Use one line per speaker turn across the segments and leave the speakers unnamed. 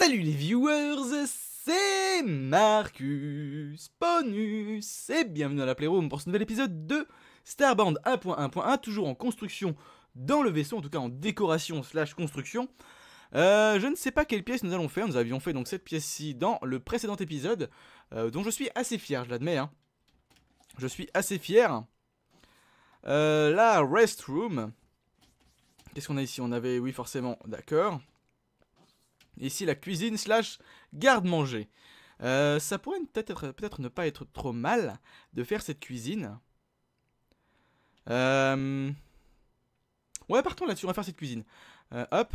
Salut les viewers, c'est Marcus Bonus et bienvenue à la Playroom pour ce nouvel épisode de Starbound 1.1.1, toujours en construction dans le vaisseau, en tout cas en décoration slash construction. Euh, je ne sais pas quelle pièce nous allons faire, nous avions fait donc cette pièce-ci dans le précédent épisode, euh, dont je suis assez fier, je l'admets. Hein. Je suis assez fier. Euh, la restroom. Qu'est-ce qu'on a ici On avait, oui forcément, d'accord. Ici, la cuisine slash garde-manger. Euh, ça pourrait peut-être ne pas être trop mal de faire cette cuisine. Euh, ouais, partons là-dessus, on va faire cette cuisine. Euh, hop.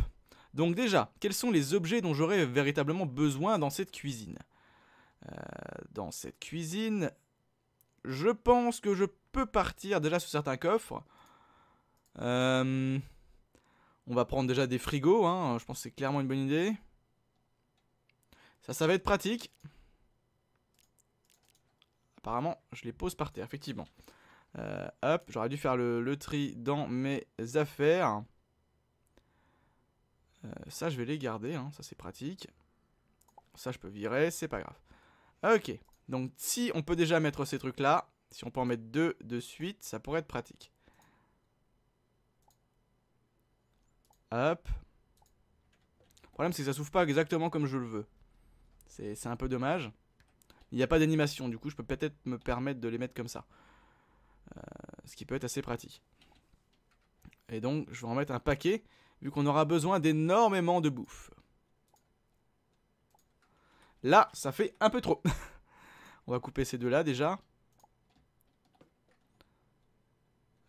Donc déjà, quels sont les objets dont j'aurais véritablement besoin dans cette cuisine Dans cette cuisine, je pense que je peux partir déjà sur certains coffres. on va prendre déjà des frigos, hein, je pense que c'est clairement une bonne idée. Ça, ça va être pratique. Apparemment, je les pose par terre, effectivement. Euh, hop, j'aurais dû faire le, tri dans mes affaires. Euh, ça, je vais les garder, hein. ça c'est pratique. Ça, je peux virer, c'est pas grave. Ok, donc si on peut déjà mettre ces trucs-là, si on peut en mettre deux de suite, ça pourrait être pratique. Hop. Le problème, c'est que ça s'ouvre pas exactement comme je le veux. C'est un peu dommage. Il n'y a pas d'animation, du coup je peux peut-être me permettre de les mettre comme ça. Euh, ce qui peut être assez pratique. Et donc je vais en mettre un paquet, vu qu'on aura besoin d'énormément de bouffe. Là, ça fait un peu trop. On va couper ces deux-là déjà.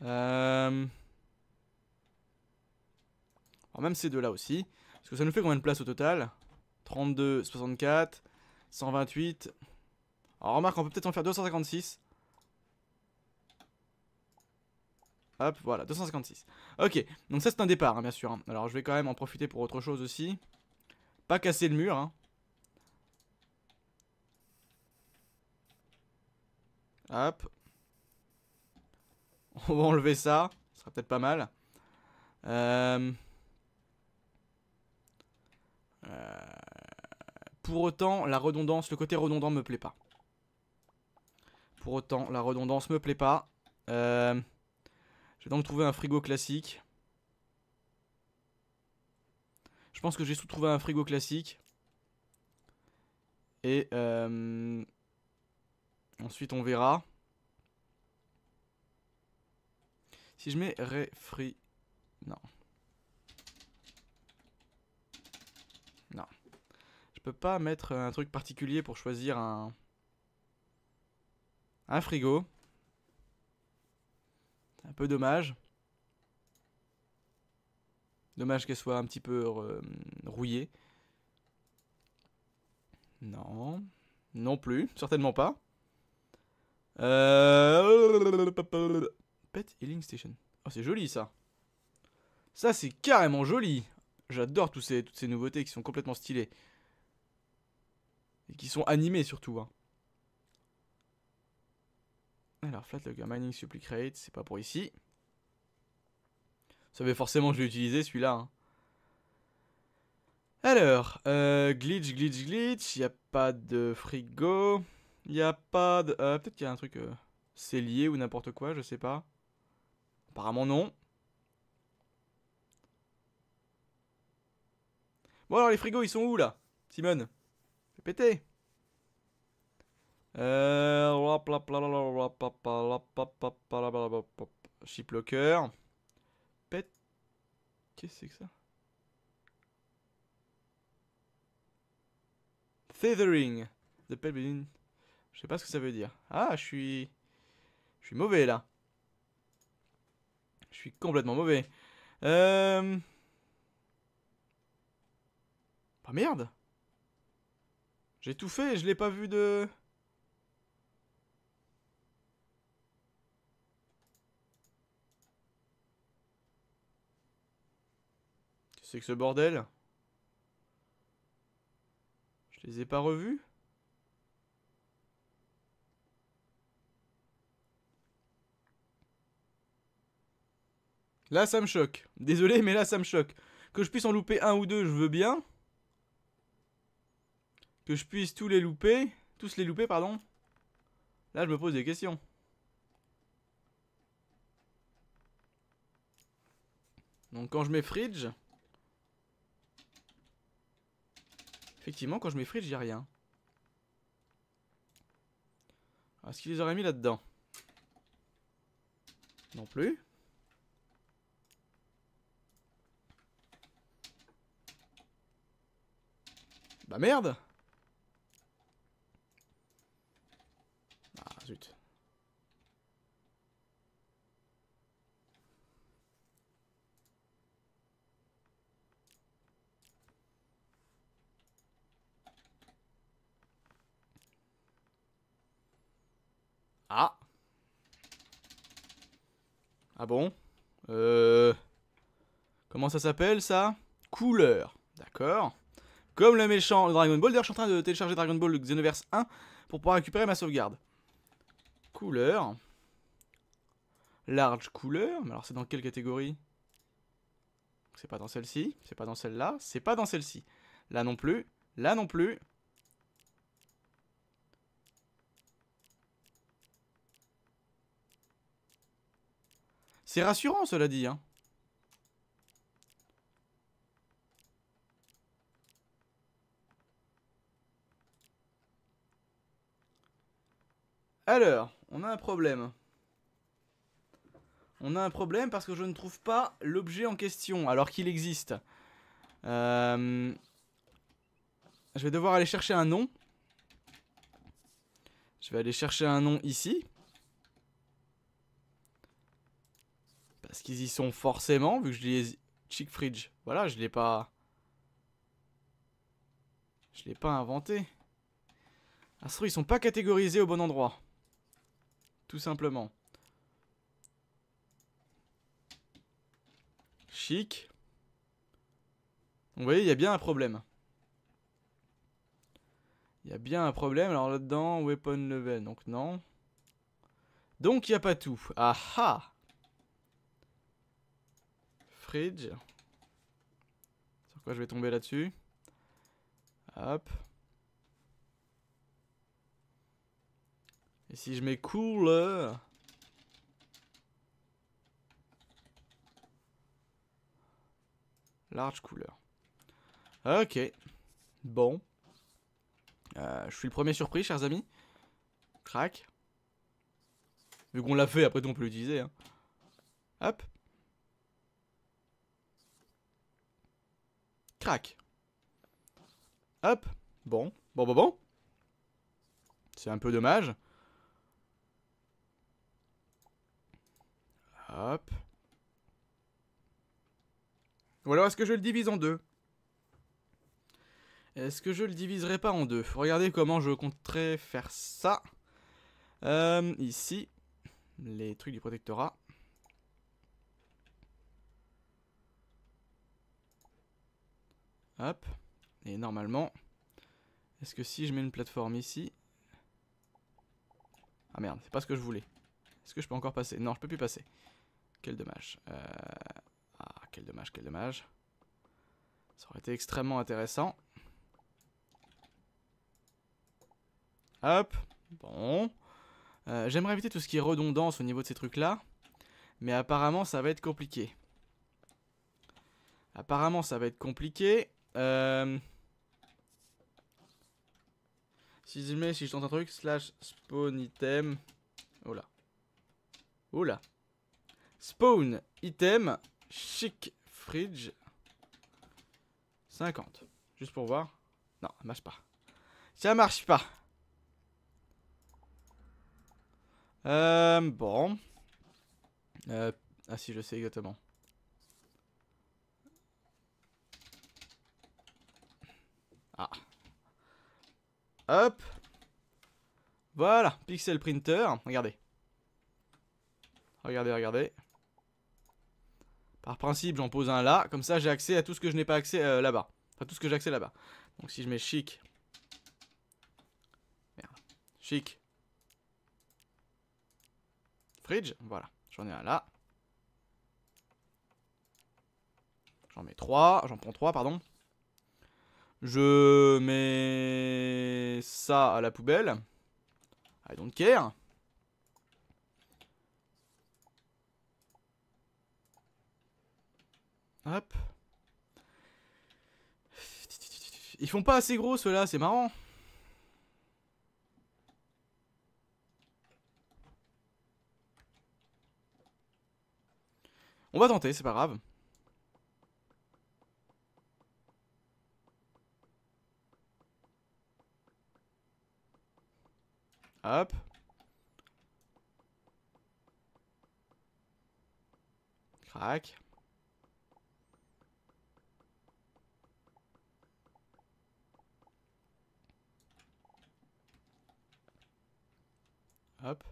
Euh... même ces deux-là aussi. Parce que ça nous fait combien de place au total 32, 64, 128. Alors remarque, on peut peut-être en faire 256. Hop, voilà, 256. Ok, donc ça c'est un départ, hein, bien sûr. Hein. Alors je vais quand même en profiter pour autre chose aussi. Pas casser le mur. Hein. Hop. On va enlever ça. Ce sera peut-être pas mal. Euh... Euh, pour autant, la redondance, le côté redondant me plaît pas. Pour autant, la redondance me plaît pas. Euh, je vais donc trouver un frigo classique. Je pense que j'ai sous trouvé un frigo classique. Et euh, ensuite on verra. Si je mets refri... Non. peux pas mettre un truc particulier pour choisir un... Un frigo. C'est un peu dommage. Dommage qu'elle soit un petit peu euh, rouillée. Non. Non plus, certainement pas. Euh, Pet Healing Station. Oh, c'est joli ça. Ça, c'est carrément joli. J'adore tous ces, toutes ces nouveautés qui sont complètement stylées. Et qui sont animés surtout. Hein. Alors, Flatlogger Mining Supply Crate, c'est pas pour ici. Vous savez forcément que je l'ai utilisé celui-là. Hein. Alors, euh, glitch, glitch, glitch. Il a pas de frigo. Il n'y a pas de... Euh, peut-être qu'il y a un truc... Euh, c'est lié ou n'importe quoi, je sais pas. Apparemment non. Bon alors les frigos ils sont où là Simone Pété. Euh... Shiplocker. Pet. Qu'est-ce que c'est que ça Feathering. The pet Je sais pas ce que ça veut dire. Ah, je suis. Je suis mauvais là. Je suis complètement mauvais. Euh. merde j'ai tout fait, je l'ai pas vu de... C'est que ce bordel Je les ai pas revus Là ça me choque. Désolé mais là ça me choque. Que je puisse en louper un ou deux, je veux bien. Que je puisse tous les louper. Tous les louper, pardon. Là, je me pose des questions. Donc quand je mets fridge... Effectivement, quand je mets fridge, j'ai rien. Est-ce ah, qu'ils les auraient mis là-dedans Non plus. Bah merde Ah Ah bon euh, Comment ça s'appelle ça Couleur. D'accord. Comme le méchant Dragon Ball. D'ailleurs, je suis en train de télécharger Dragon Ball Xenoverse 1 pour pouvoir récupérer ma sauvegarde. Couleur. Large couleur. Mais alors, c'est dans quelle catégorie C'est pas dans celle-ci. C'est pas dans celle-là. C'est pas dans celle-ci. Là non plus. Là non plus. C'est rassurant, cela dit. Hein. Alors on a un problème. On a un problème parce que je ne trouve pas l'objet en question, alors qu'il existe. Euh, je vais devoir aller chercher un nom. Je vais aller chercher un nom ici. Parce qu'ils y sont forcément, vu que je les... Chick Fridge. Voilà, je l'ai pas... Je l'ai pas inventé. Ah, ils sont pas catégorisés au bon endroit. Tout simplement. Chic. Vous voyez, il y a bien un problème. Il y a bien un problème. Alors là-dedans, weapon level, donc non. Donc il n'y a pas tout. Aha Fridge. Sur quoi je vais tomber là-dessus Hop. si je mets cool... Large couleur. Ok. Bon. Euh, je suis le premier surpris, chers amis. Crac. Vu qu'on l'a fait, après tout on peut l'utiliser. Hein. Hop. Crac. Hop. Bon. Bon, bon, bon. C'est un peu dommage. Hop. Ou alors est-ce que je le divise en deux Est-ce que je le diviserai pas en deux Regardez comment je compterais faire ça. Euh, ici, les trucs du protectorat. Hop. Et normalement, est-ce que si je mets une plateforme ici... Ah merde, c'est pas ce que je voulais. Est-ce que je peux encore passer Non, je peux plus passer. Quel dommage. Euh, ah, quel dommage, quel dommage. Ça aurait été extrêmement intéressant. Hop. Bon. Euh, j'aimerais éviter tout ce qui est redondance au niveau de ces trucs-là. Mais apparemment, ça va être compliqué. Apparemment, ça va être compliqué. Euh... Si je mets, si je tente un truc, slash spawn item. Oh là. Oh là. Spawn, item, chic fridge. 50. Juste pour voir. Non, ça marche pas. Ça marche pas. Euh, bon. Euh, ah si, je sais exactement. Ah. Hop. Voilà, pixel printer. Regardez. Regardez, regardez. Par principe, j'en pose un là. Comme ça, j'ai accès à tout ce que je n'ai pas accès euh, là-bas. Enfin, tout ce que j'ai accès là-bas. Donc si je mets chic. Merde. Chic. Fridge. Voilà. J'en ai un là. J'en mets trois... J'en prends trois, pardon. Je mets ça à la poubelle. I don't care. Hop. Ils font pas assez gros ceux-là, c'est marrant. On va tenter, c'est pas grave. Hop. Crac. Hop.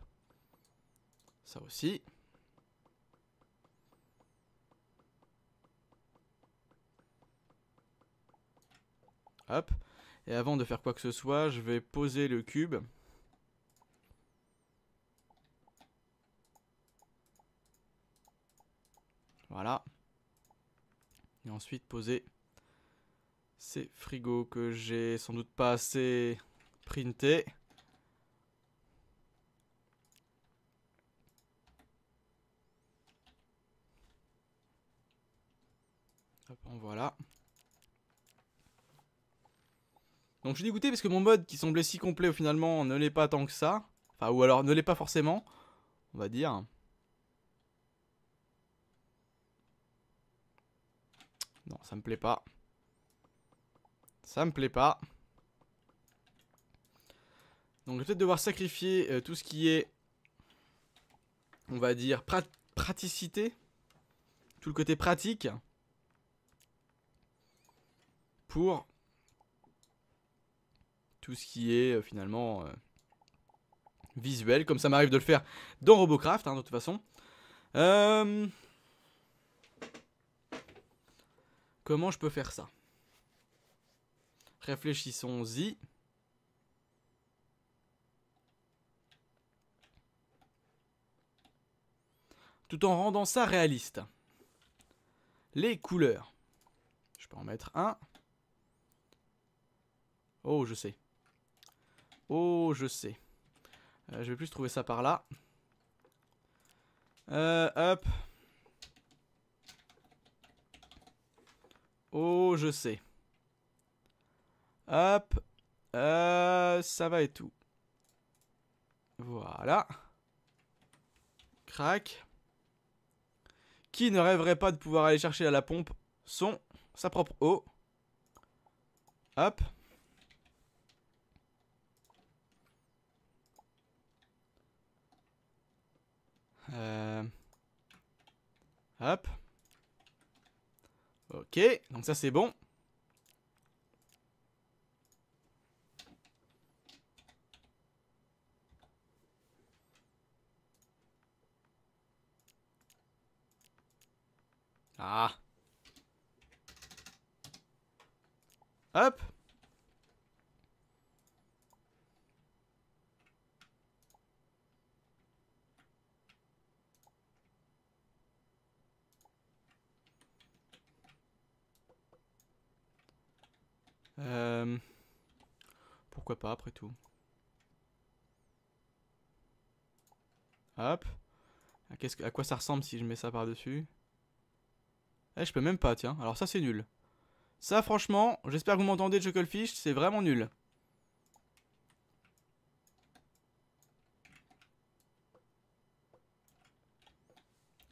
Ça aussi. Hop. Et avant de faire quoi que ce soit, je vais poser le cube. Voilà. Et ensuite poser ces frigos que j'ai sans doute pas assez printés. Voilà Donc je suis dégoûté parce que mon mode qui semblait si complet finalement ne l'est pas tant que ça. Enfin, ou alors ne l'est pas forcément, on va dire. Non, ça me plaît pas. Ça me plaît pas. Donc je vais peut-être devoir sacrifier euh, tout ce qui est, on va dire, praticité. Tout le côté pratique pour tout ce qui est euh, finalement euh, visuel, comme ça m'arrive de le faire dans Robocraft, hein, de toute façon. Euh, comment je peux faire ça Réfléchissons-y. Tout en rendant ça réaliste. Les couleurs. Je peux en mettre un. Oh, je sais. Oh, je sais. Euh, je vais plus trouver ça par là. Euh, hop. Oh, je sais. Hop. Euh, ça va et tout. Voilà. Crac. Qui ne rêverait pas de pouvoir aller chercher à la pompe son, sa propre eau Hop. Euh, hop. Ok, donc ça c'est bon. Ah. Hop. Euh, pourquoi pas, après tout. Hop. Ah, à, quoi ça ressemble si je mets ça par-dessus Eh, je peux même pas, tiens. Alors ça, c'est nul. Ça, franchement, j'espère que vous m'entendez, Chucklefish, c'est vraiment nul.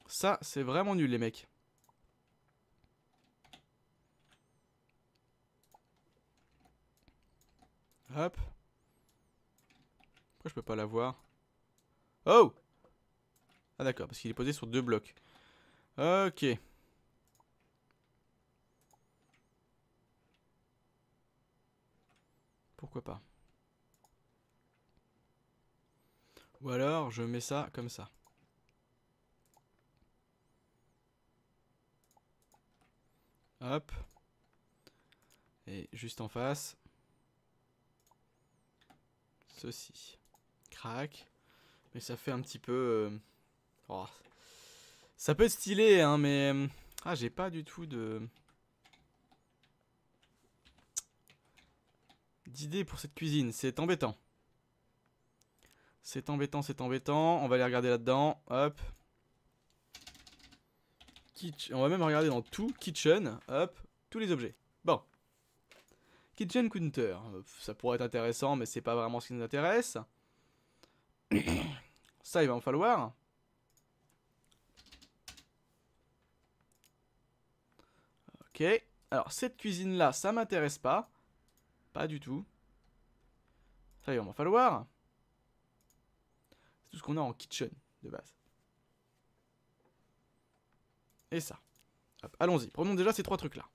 Ça, c'est vraiment nul, les mecs. Hop. Pourquoi je peux pas l'avoir Oh Ah d'accord, parce qu'il est posé sur deux blocs. Ok. Pourquoi pas Ou alors, je mets ça comme ça. Hop. Et juste en face. Ceci. Crac. Mais ça fait un petit peu... Euh, oh. Ça peut être stylé, hein, mais... Euh, ah, j'ai pas du tout de... D'idée pour cette cuisine. C'est embêtant. C'est embêtant, c'est embêtant. On va aller regarder là-dedans. Hop. On va même regarder dans tout. Kitchen. Hop. Tous les objets. Bon. Kitchen Counter. Ça pourrait être intéressant, mais c'est pas vraiment ce qui nous intéresse. Ça, il va en falloir. Ok. Alors, cette cuisine-là, ça m'intéresse pas. Pas du tout. Ça, il va en falloir. C'est tout ce qu'on a en kitchen, de base. Et ça. Allons-y. Prenons déjà ces trois trucs-là.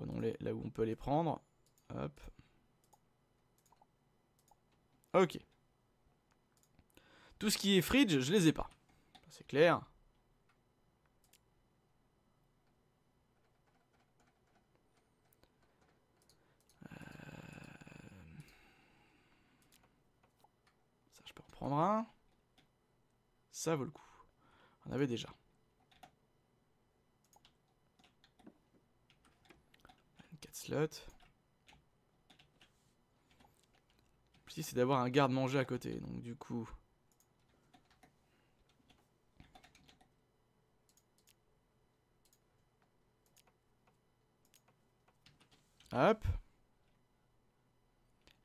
Prenons-les là où on peut les prendre. Hop. Ok. Tout ce qui est fridge, je les ai pas. C'est clair. Euh, ça, je peux en prendre un. Ça vaut le coup. On avait déjà. Si L'objectif c'est d'avoir un garde-manger à côté, donc du coup... Hop.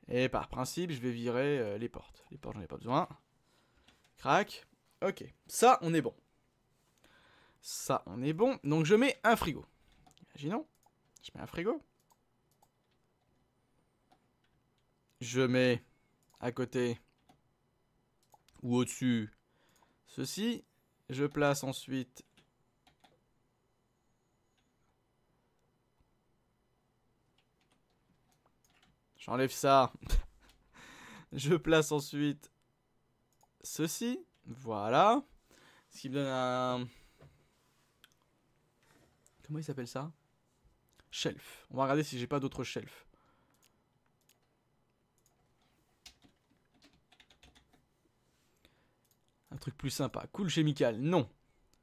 Et par principe, je vais virer euh, les portes. Les portes, j'en ai pas besoin. Crac. Ok. Ça, on est bon. Ça, on est bon. Donc, je mets un frigo. Imaginons. Je mets un frigo. je mets à côté ou au-dessus ceci. Je place ensuite J'enlève ça. je place ensuite ceci. Voilà. Ce qui me donne un... Comment il s'appelle ça Shelf. On va regarder si j'ai pas d'autres shelf. Un truc plus sympa. Cool chemical, non.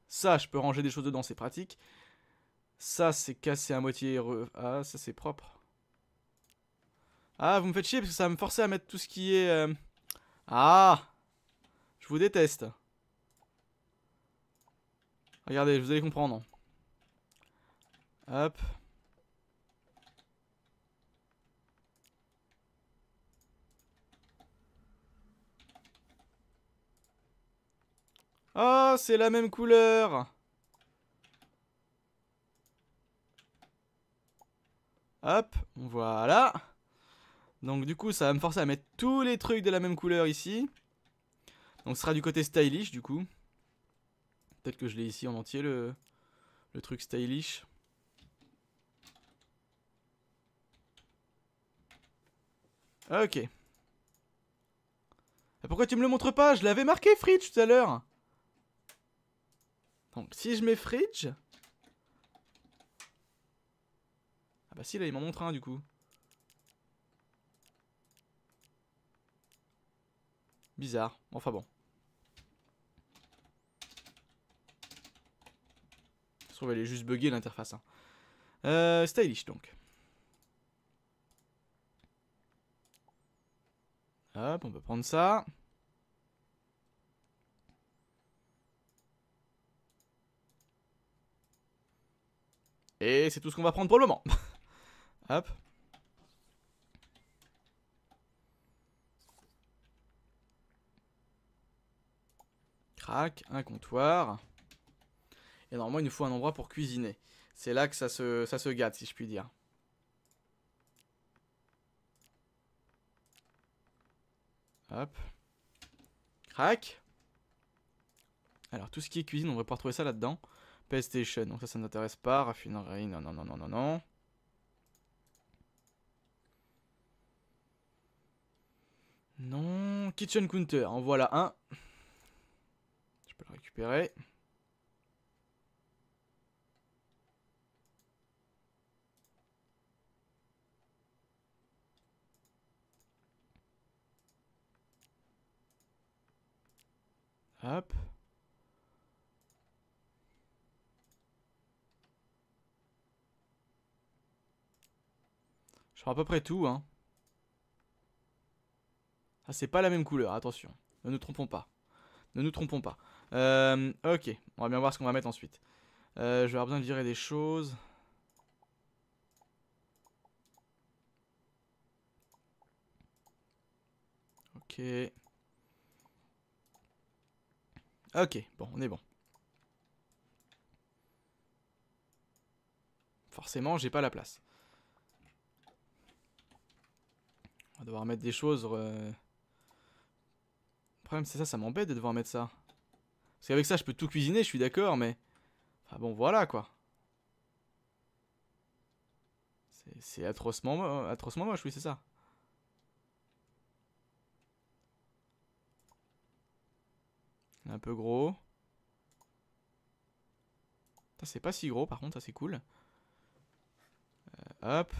Ça, je peux ranger des choses dedans, c'est pratique. Ça, c'est cassé à moitié. Heureux. Ah, ça, c'est propre. Ah, vous me faites chier parce que ça va me forcer à mettre tout ce qui est... Euh, ah Je vous déteste. Regardez, vous allez comprendre. Hop. oh, c'est la même couleur Hop, voilà. Donc du coup, ça va me forcer à mettre tous les trucs de la même couleur ici. Donc ce sera du côté stylish du coup. Peut-être que je l'ai ici en entier le, le truc stylish. Ok. Pourquoi tu me le montres pas Je l'avais marqué Fritz tout à l'heure donc si je mets fridge... Ah bah si, là il m'en montre un du coup. Bizarre, enfin bon. Je trouve qu'elle est juste buggée l'interface. Hein. Euh, stylish donc. Hop, on peut prendre ça. Et c'est tout ce qu'on va prendre pour le moment. Hop. Crac, un comptoir. Et normalement, il nous faut un endroit pour cuisiner. C'est là que ça se, ça se gâte, si je puis dire. Hop. Crac. Alors, tout ce qui est cuisine, on va pouvoir trouver ça là-dedans. PlayStation, donc ça, ça n'intéresse pas. Raffinerie, non, non, non, non, non, non. Non, Kitchen Counter, en voilà un. Je peux le récupérer. Hop. à peu près tout, hein. Ah, c'est pas la même couleur, attention. Ne nous trompons pas. Ne nous trompons pas. Euh, ok, on va bien voir ce qu'on va mettre ensuite. Euh, je vais avoir besoin de virer des choses. Ok. Ok, bon, on est bon. Forcément, j'ai pas la place. devoir mettre des choses. Le problème, c'est ça, ça m'embête de devoir mettre ça. Parce qu'avec ça, je peux tout cuisiner, je suis d'accord, mais. Enfin bon, voilà quoi. C'est atrocement, atrocement moche, oui, c'est ça. Un peu gros. C'est pas si gros, par contre, ça c'est cool. Euh, hop.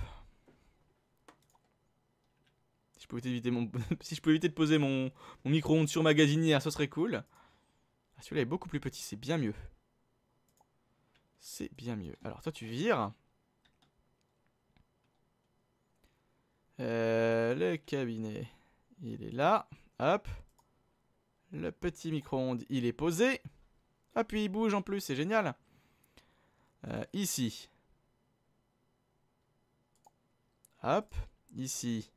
Si je pouvais éviter, de poser mon, micro-ondes sur ma gazinière, ce serait cool. Ah, celui-là est beaucoup plus petit, c'est bien mieux. C'est bien mieux. Alors toi, tu vires. Euh, le cabinet, il est là. Hop. Le petit micro-ondes, il est posé. Ah, puis il bouge en plus, c'est génial. Euh, ici. Hop. Ici.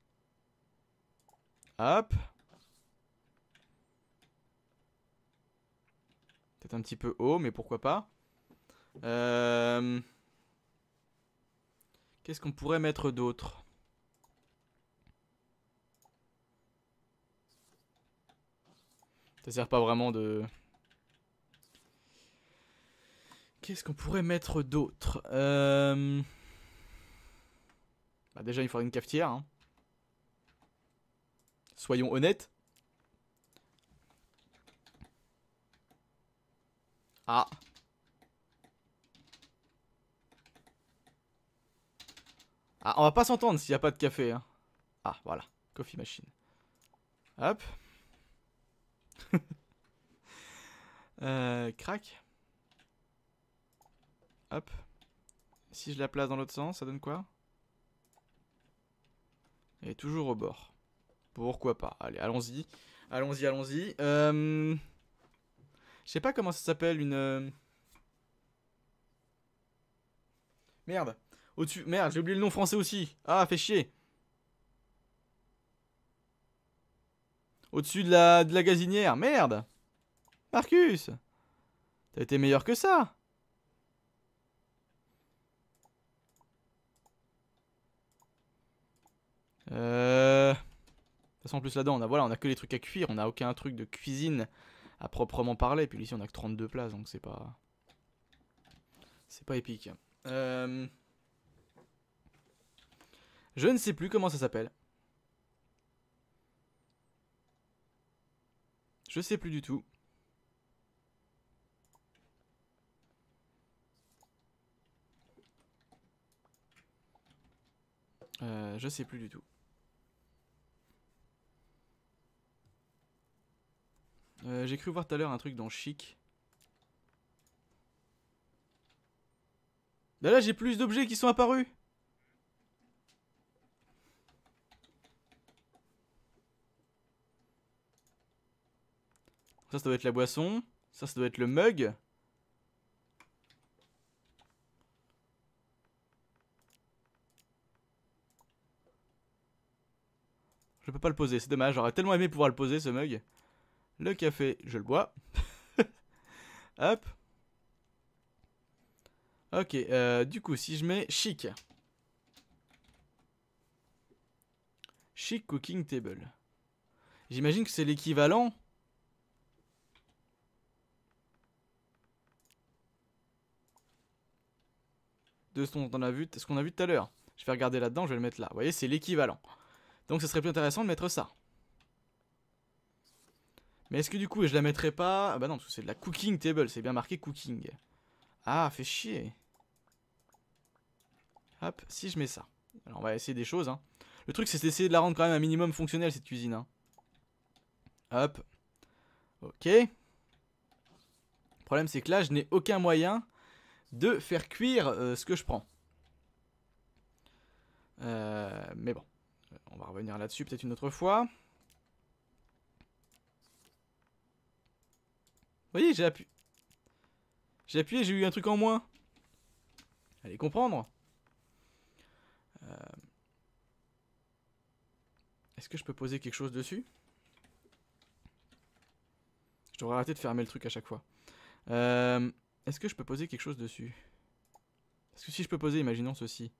Hop. Peut-être un petit peu haut, mais pourquoi pas. Euh, qu'est-ce qu'on pourrait mettre d'autre Ça sert pas vraiment de... Qu'est-ce qu'on pourrait mettre d'autre euh, bah Déjà, il faudrait une cafetière. Hein. Soyons honnêtes. Ah. Ah, on va pas s'entendre s'il n'y a pas de café. Hein. Ah, voilà. Coffee machine. Hop. Euh, crac. Hop. Si je la place dans l'autre sens, ça donne quoi Elle est toujours au bord. Pourquoi pas Allez, allons-y. Allons-y, allons-y. Euh, je sais pas comment ça s'appelle, une... Euh, merde. Au-dessus... Merde, j'ai oublié le nom français aussi. Ah, fait chier. Au-dessus de la... de la gazinière. Merde. Marcus. T'as été meilleur que ça. Euh façon, en plus là-dedans, on a, voilà, on a que les trucs à cuire, on a aucun truc de cuisine à proprement parler. Puis ici, on a que 32 places, donc c'est pas. C'est pas épique. Euh, je ne sais plus comment ça s'appelle. Je sais plus du tout. Euh, je sais plus du tout. Euh, j'ai cru voir tout à l'heure un truc dans Chic. Bah là j'ai plus d'objets qui sont apparus Ça ça doit être la boisson Ça ça doit être le mug Je peux pas le poser c'est dommage j'aurais tellement aimé pouvoir le poser ce mug le café, je le bois. Hop. Ok, euh, du coup, si je mets chic. Chic cooking table. J'imagine que c'est l'équivalent. De ce qu'on a vu, ce qu'on a vu tout à l'heure. Je vais regarder là-dedans, je vais le mettre là. Vous voyez, c'est l'équivalent. Donc ce serait plus intéressant de mettre ça. Mais est-ce que du coup je la mettrais pas Ah bah non parce que c'est de la cooking table, c'est bien marqué cooking. Ah fait chier. Hop, si je mets ça. Alors on va essayer des choses hein. Le truc c'est d'essayer de la rendre quand même un minimum fonctionnelle cette cuisine hein. Hop. Ok. Le problème c'est que là je n'ai aucun moyen de faire cuire euh, ce que je prends. Euh, mais bon, on va revenir là-dessus peut-être une autre fois. voyez, j'ai appuyé. J'ai appuyé, j'ai eu un truc en moins. Allez comprendre. Euh, est-ce que je peux poser quelque chose dessus Je devrais arrêter de fermer le truc à chaque fois. Euh... Est-ce que je peux poser quelque chose dessus Est-ce que si je peux poser, imaginons ceci.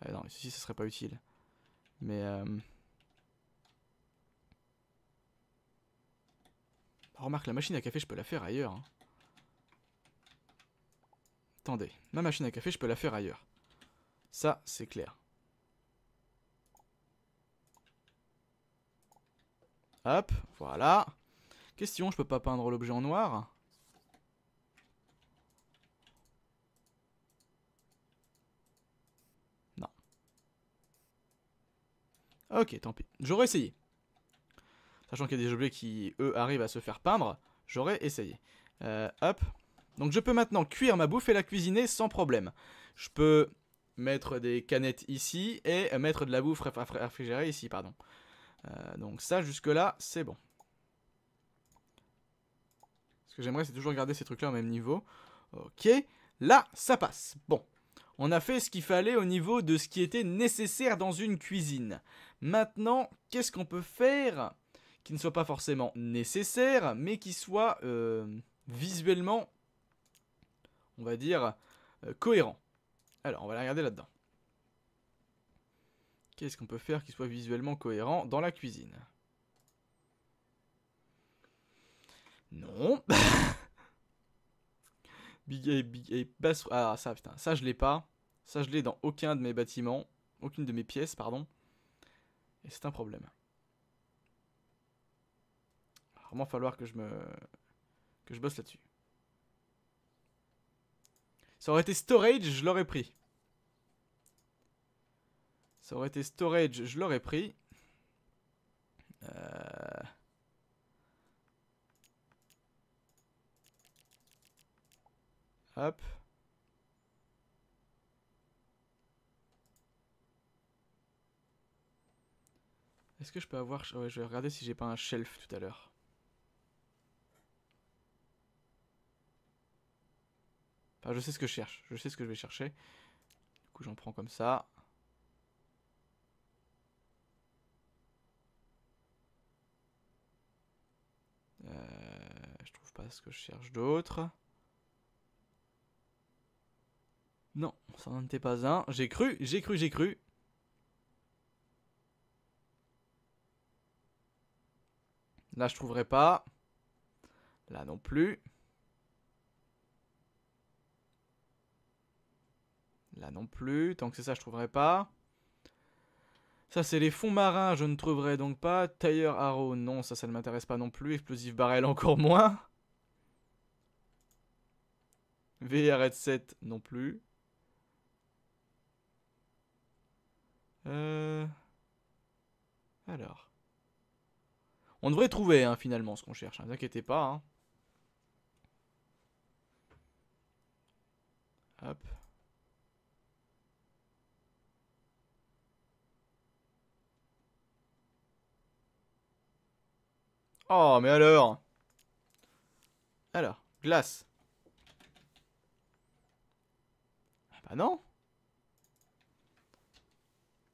Ah non, ceci, ce serait pas utile. Mais... Euh, remarque, la machine à café, je peux la faire ailleurs. Hein. Attendez, ma machine à café, je peux la faire ailleurs. Ça, c'est clair. Hop, voilà. Question, je peux pas peindre l'objet en noir Non. Ok, tant pis. J'aurais essayé sachant qu'il y a des objets qui, eux, arrivent à se faire peindre, j'aurais essayé. Euh, hop. Donc je peux maintenant cuire ma bouffe et la cuisiner sans problème. Je peux mettre des canettes ici et mettre de la bouffe réfrigérée ici, pardon. Euh, donc ça, jusque-là, c'est bon. Ce que j'aimerais, c'est toujours garder ces trucs-là au même niveau. Ok, là, ça passe. Bon, on a fait ce qu'il fallait au niveau de ce qui était nécessaire dans une cuisine. Maintenant, qu'est-ce qu'on peut faire qui ne soit pas forcément nécessaire, mais qui soit euh, visuellement, on va dire, euh, cohérent. Alors, on va la regarder là-dedans. Qu'est-ce qu'on peut faire qui soit visuellement cohérent dans la cuisine Non Big A, Big A, Ah, ça, putain, ça je l'ai pas. Ça je l'ai dans aucun de mes bâtiments, aucune de mes pièces, pardon. Et c'est un problème vraiment falloir que je me que je bosse là-dessus. Ça aurait été storage, je l'aurais pris. Ça aurait été storage, je l'aurais pris. Euh... Hop. Est-ce que je peux avoir... je vais regarder si j'ai pas un shelf tout à l'heure. Ah, je sais ce que je cherche. Je sais ce que je vais chercher. Du coup, j'en prends comme ça. Euh, je trouve pas ce que je cherche d'autre. Non, ça n'en était pas un. J'ai cru, j'ai cru, j'ai cru. Là, je trouverai pas. Là non plus. Là non plus. Tant que c'est ça, je trouverai pas. Ça, c'est les fonds marins, je ne trouverai donc pas. Tailleur Arrow, non, ça, ça ne m'intéresse pas non plus. Explosif Barrel, encore moins. VR 7 non plus. Euh, alors. On devrait trouver, hein, finalement, ce qu'on cherche. Hein, ne inquiétez pas. Hein. Hop. Oh, mais alors Alors, glace. Ah bah non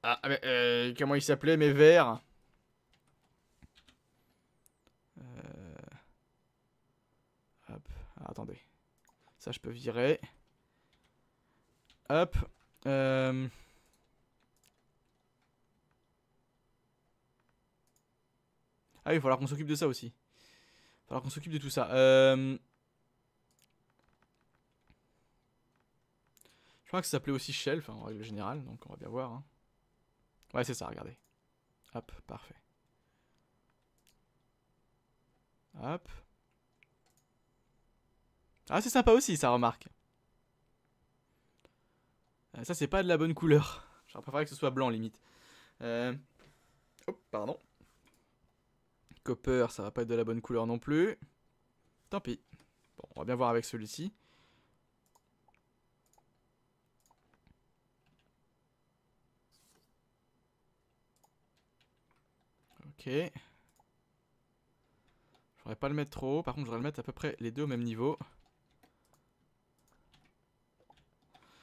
ah, ah, mais euh, comment il s'appelait mes verres euh... Hop, attendez. Ça, je peux virer. Hop. Euh... Ah oui, il va falloir qu'on s'occupe de ça aussi. Il falloir qu'on s'occupe de tout ça. Euh, je crois que ça s'appelait aussi Shelf, hein, en règle générale, donc on va bien voir. Hein. Ouais, c'est ça, regardez. Hop, parfait. Hop. Ah, c'est sympa aussi, ça remarque. Euh, ça, c'est pas de la bonne couleur. J'aurais préféré que ce soit blanc, limite. Hop, euh, oh, pardon copper, ça va pas être de la bonne couleur non plus. Tant pis. Bon, on va bien voir avec celui-ci. Ok. Je voudrais pas le mettre trop haut. Par contre, je voudrais le mettre à peu près les deux au même niveau.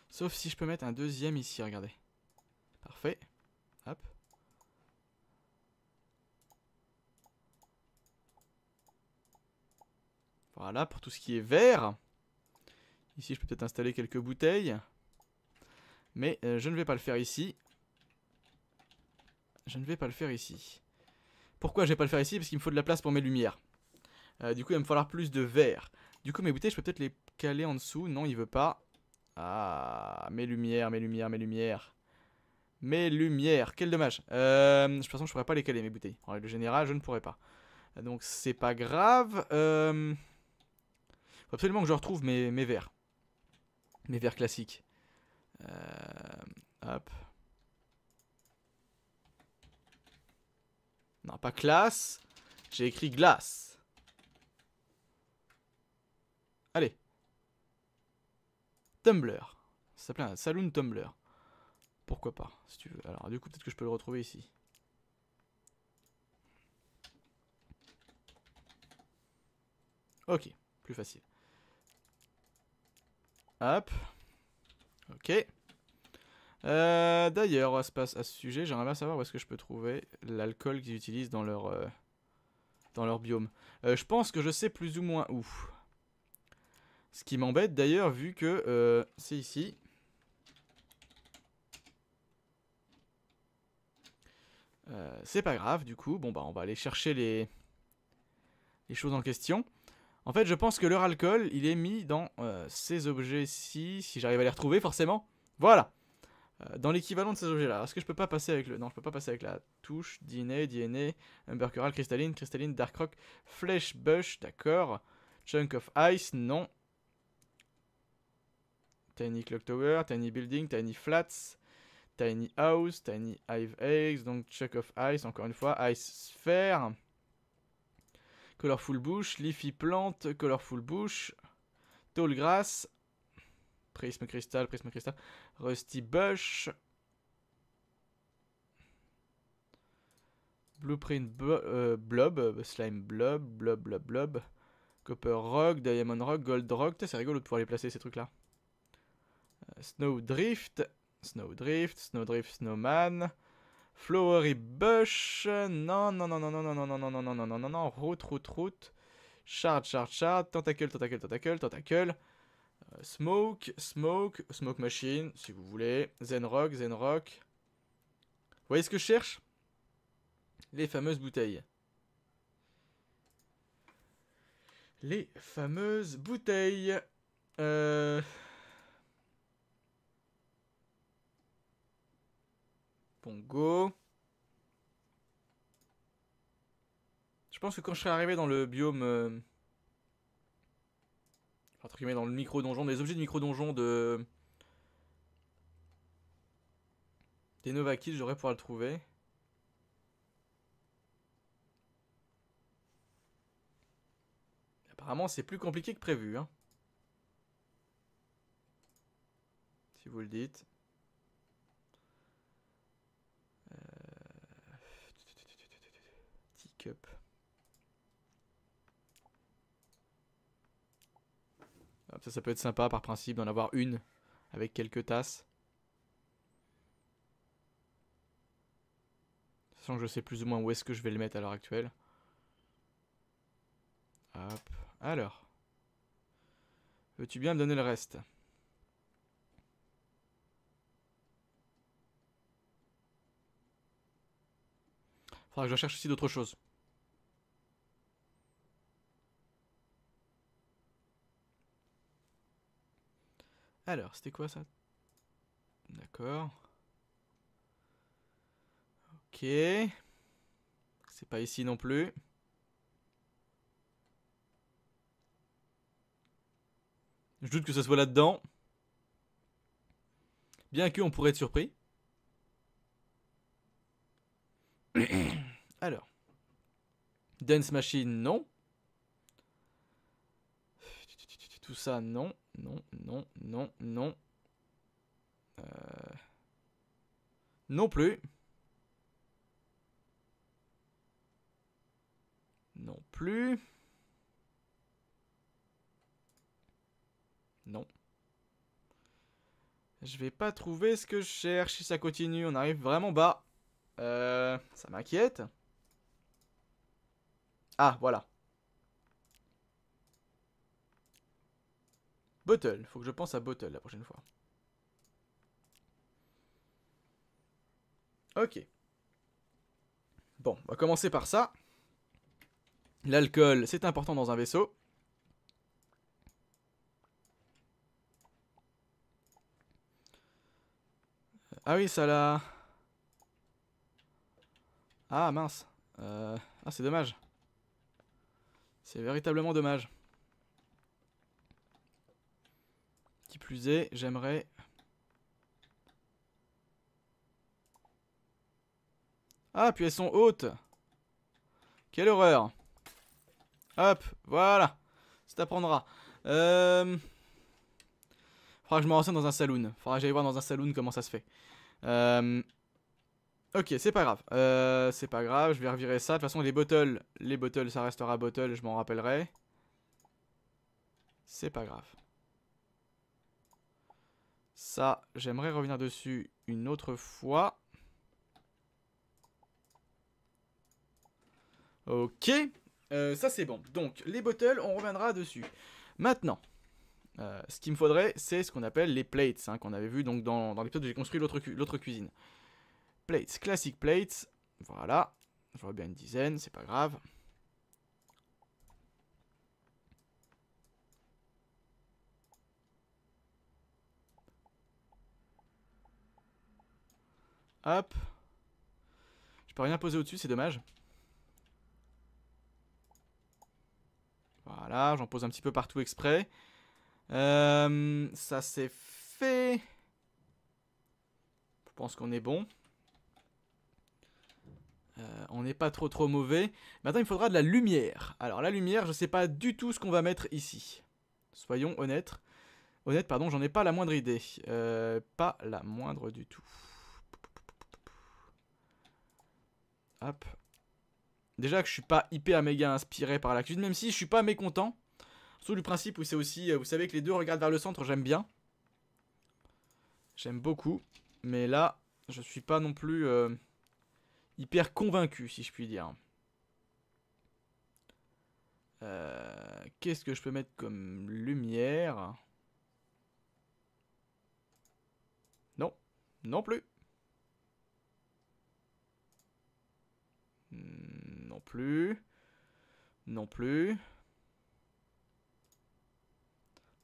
Sauf si je peux mettre un deuxième ici, regardez. Parfait. Voilà, pour tout ce qui est verre. Ici, je peux peut-être installer quelques bouteilles. Mais euh, je ne vais pas le faire ici. Je ne vais pas le faire ici. Pourquoi je ne vais pas le faire ici Parce qu'il me faut de la place pour mes lumières. Euh, du coup, il va me falloir plus de verre. Du coup, mes bouteilles, je peux peut-être les caler en dessous. Non, il veut pas. Ah, mes lumières, mes lumières, mes lumières. Mes lumières, quel dommage. Euh, de toute façon, je pourrais pas les caler, mes bouteilles. En règle générale, je ne pourrais pas. Donc, c'est pas grave. Euh absolument que je retrouve mes, verres. Mes verres classiques. Euh, hop. Non, pas classe. J'ai écrit glace. Allez. Tumblr. Ça s'appelle un saloon Tumblr. Pourquoi pas, si tu veux. Alors, du coup, peut-être que je peux le retrouver ici. Ok, plus facile. Hop. Ok. Euh, d'ailleurs, à ce, sujet, j'aimerais bien savoir où est-ce que je peux trouver l'alcool qu'ils utilisent dans leur, euh, dans leur biome. Euh, je pense que je sais plus ou moins où. Ce qui m'embête d'ailleurs, vu que c'est ici. c'est pas grave, du coup, bon bah on va aller chercher les, les choses en question. En fait, je pense que leur alcool, il est mis dans euh, ces objets-ci, si j'arrive à les retrouver, forcément. Voilà euh, Dans l'équivalent de ces objets-là. Est-ce que je peux pas passer avec le... Non, je peux pas passer avec la touche, DNA, DNA, Umber Coral, Cristalline, Cristalline, Dark Rock, Flesh Bush, d'accord. Chunk of Ice, non. Tiny Clock Tower, Tiny Building, Tiny Flats, Tiny House, Tiny Hive Eggs, donc Chunk of Ice, encore une fois, Ice Sphere... Colorful Bush, Leafy Plant, Colorful Bush, Tall Grass, Prisme Crystal, Prisme Crystal, Rusty Bush, Blueprint euh, Blob, Slime Blob, Blob Blob Blob, Copper Rock, Diamond Rock, Gold Rock, c'est rigolo de pouvoir les placer ces trucs là. Euh, Snow Drift, Snow Drift, Snow Drift, Snowman, Flowery Bush. Non, non, non, non, non, non, non, non, non, non, non, non, non, non, non. Route, route, route. Shard, shard, shard. Tentacle, tentacle, tentacle, tentacle. Smoke, smoke, smoke machine, si vous voulez. zen Zenrock, Zenrock. Vous voyez ce que je cherche Les fameuses bouteilles. Les fameuses bouteilles. Euh... go Je pense que quand je serai arrivé dans le biome... Euh, entre guillemets, dans le micro-donjon, des objets de micro-donjon de... Des Novakis, j'aurais pouvoir le trouver. Apparemment, c'est plus compliqué que prévu. Hein. Si vous le dites. Ah, ça, ça peut être sympa par principe d'en avoir une avec quelques tasses. Sachant que je sais plus ou moins où est-ce que je vais le mettre à l'heure actuelle. Hop. Alors. Veux-tu bien me donner le reste Faudra que je cherche aussi d'autres choses. Alors, c'était quoi ça D'accord. Ok. C'est pas ici non plus. Je doute que ce soit là-dedans. Bien que on pourrait être surpris. Alors. Dance Machine, non. Tout ça, non non, non, non, non. Euh, non plus. Non plus. Non. Je vais pas trouver ce que je cherche si ça continue. On arrive vraiment bas. Euh, ça m'inquiète. Ah, voilà. Bottle, faut que je pense à Bottle la prochaine fois. Ok. Bon, on va commencer par ça. L'alcool, c'est important dans un vaisseau. Euh, ah oui, ça l'a... Ah mince. Euh, ah c'est dommage. C'est véritablement dommage. plus est, j'aimerais... Ah, puis elles sont hautes Quelle horreur Hop, voilà Ça t'apprendra. Euh... Faudra que je me renseigne dans un saloon. Faudra que j'aille voir dans un saloon comment ça se fait. Euh, ok, c'est pas grave. Euh, c'est pas grave, je vais revirer ça. De toute façon, les bottles, les bottles, ça restera bottle, je m'en rappellerai. C'est pas grave. Ça, j'aimerais revenir dessus une autre fois. Ok, euh, ça c'est bon. Donc, les bottles, on reviendra dessus. Maintenant, euh, ce qu'il me faudrait, c'est ce qu'on appelle les plates, hein, qu'on avait vu donc dans, l'épisode où j'ai construit l'autre cuisine. Plates, classic plates, voilà, j'aurais bien une dizaine, c'est pas grave. Hop. Je peux rien poser au-dessus, c'est dommage. Voilà, j'en pose un petit peu partout exprès. Euh, ça c'est fait. Je pense qu'on est bon. Euh, on n'est pas trop trop mauvais. Maintenant il faudra de la lumière. Alors la lumière, je ne sais pas du tout ce qu'on va mettre ici. Soyons honnêtes. Honnête, pardon, j'en ai pas la moindre idée. Euh, pas la moindre du tout. Déjà que je suis pas hyper méga inspiré par la cuisine, même si je suis pas mécontent. Sous le principe où c'est aussi, euh, vous savez que les deux regardent vers le centre, j'aime bien. J'aime beaucoup. Mais là, je suis pas non plus euh, hyper convaincu, si je puis dire. Euh, qu'est-ce que je peux mettre comme lumière Non, non plus. plus. Non plus.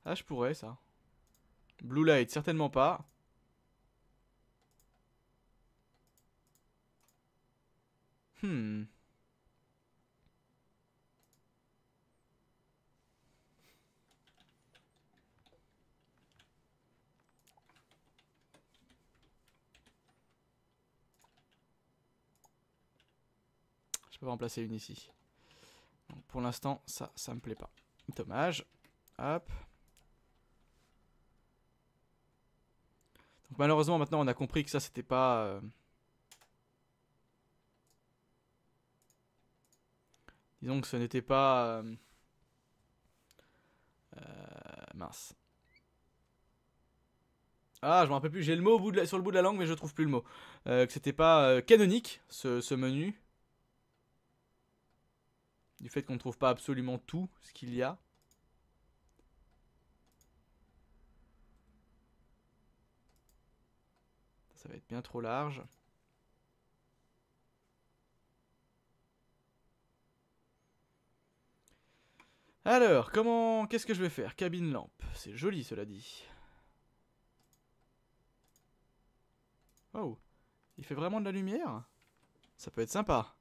Ah, je pourrais ça. Blue Light, certainement pas. Hmm. peux remplacer une ici. pour l'instant, ça, ça me plaît pas. Dommage. Hop. Donc malheureusement, maintenant, on a compris que ça, c'était pas... Euh, disons que ce n'était pas... Euh, euh, mince. Ah, je me rappelle plus, j'ai le mot sur le bout de la langue, mais je trouve plus le mot. que c'était pas canonique, ce menu. Du fait qu'on ne trouve pas absolument tout ce qu'il y a. Ça va être bien trop large. Alors, comment... Qu'est-ce que je vais faire Cabine lampe. C'est joli, cela dit. Oh. Il fait vraiment de la lumière Ça peut être sympa.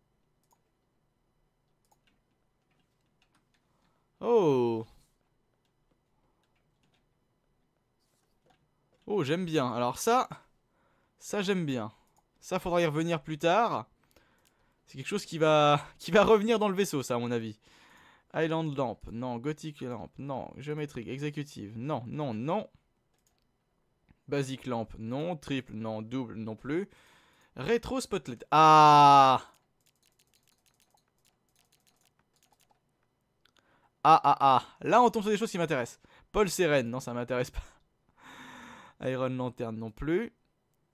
Oh Oh, j'aime bien. Alors ça, ça j'aime bien. Ça, faudra y revenir plus tard. C'est quelque chose qui va, qui va revenir dans le vaisseau, ça, à mon avis. Island Lamp, non. Gothic Lamp, non. géométrique, exécutive, non, non, non. Basic Lamp, non. Triple, non. Double, non plus. Rétro Spotlight. Ah Ah, ah, ah. Là, on tombe sur des choses qui m'intéressent. Paul Seren, non, ça m'intéresse pas. Iron Lantern non plus.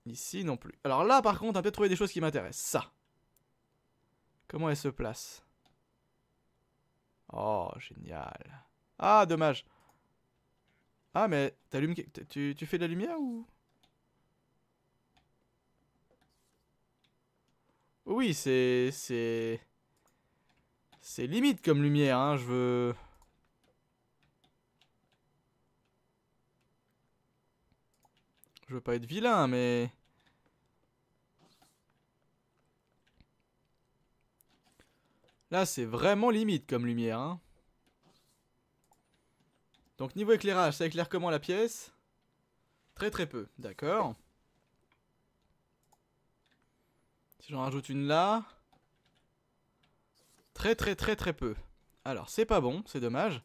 Ici non plus. Alors là, par contre, on peut-être des choses qui m'intéressent. Ça. Comment elle se place Oh, génial. Ah, dommage. Ah, mais t'allumes... Tu, tu fais de la lumière ou... Oui, c'est... C'est... C'est limite comme lumière, hein, je veux... Je veux pas être vilain, mais... Là, c'est vraiment limite comme lumière. Hein. Donc niveau éclairage, ça éclaire comment la pièce Très très peu, d'accord. Si j'en rajoute une là... Très très très très peu. Alors, c'est pas bon, c'est dommage.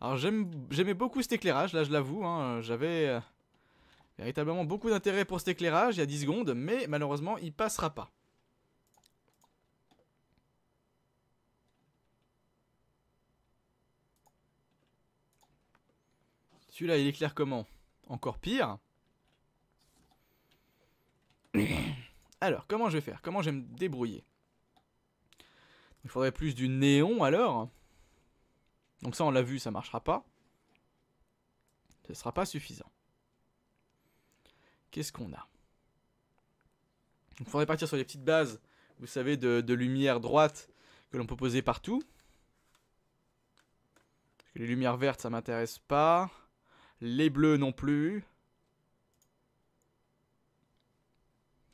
Alors, j'aimais beaucoup cet éclairage, là je l'avoue. Hein, j'avais... Euh, Véritablement beaucoup d'intérêt pour cet éclairage, il y a 10 secondes, mais malheureusement, il passera pas. Celui-là, il éclaire comment Encore pire. Alors, comment je vais faire Comment je vais me débrouiller Il faudrait plus du néon, alors. Donc ça, on l'a vu, ça marchera pas. Ce sera pas suffisant. Qu'est-ce qu'on a Il faudrait partir sur les petites bases, vous savez, de, lumière droite que l'on peut poser partout. les lumières vertes, ça m'intéresse pas. Les bleus non plus.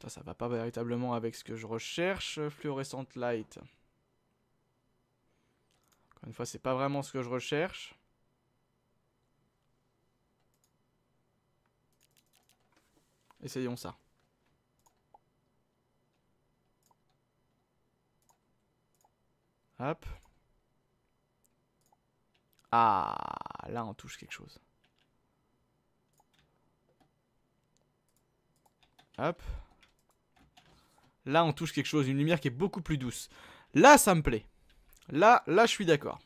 Ça, ça va pas véritablement avec ce que je recherche. Fluorescent light. Encore une fois, c'est pas vraiment ce que je recherche. Essayons ça. Hop. Ah, là on touche quelque chose. Hop. Là on touche quelque chose, une lumière qui est beaucoup plus douce. Là ça me plaît. Là, là je suis d'accord.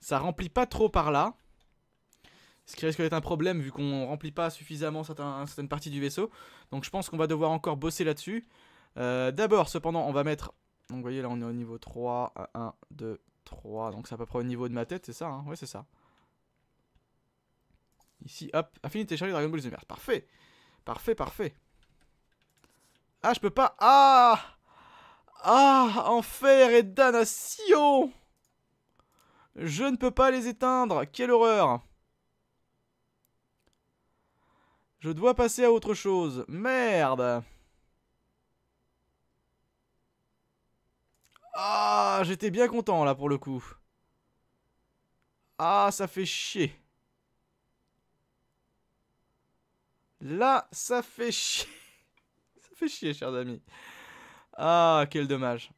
Ça remplit pas trop par là ce qui risque d'être un problème vu qu'on remplit pas suffisamment certaines parties du vaisseau. Donc je pense qu'on va devoir encore bosser là-dessus. Euh, d'abord, cependant, on va mettre... Donc vous voyez, là on est au niveau 3, 1, 2, 3. Donc c'est à peu près au niveau de ma tête, c'est ça hein Ouais, c'est ça. Ici, hop, Infinity Charlie Dragon Ball Universe. Parfait Parfait, parfait. Ah, je peux pas... Ah Ah Enfer et damnation Je ne peux pas les éteindre Quelle horreur Je dois passer à autre chose. Merde Ah, j'étais bien content là pour le coup. Ah, ça fait chier. Là, ça fait chier. ça fait chier, chers amis. Ah, quel dommage.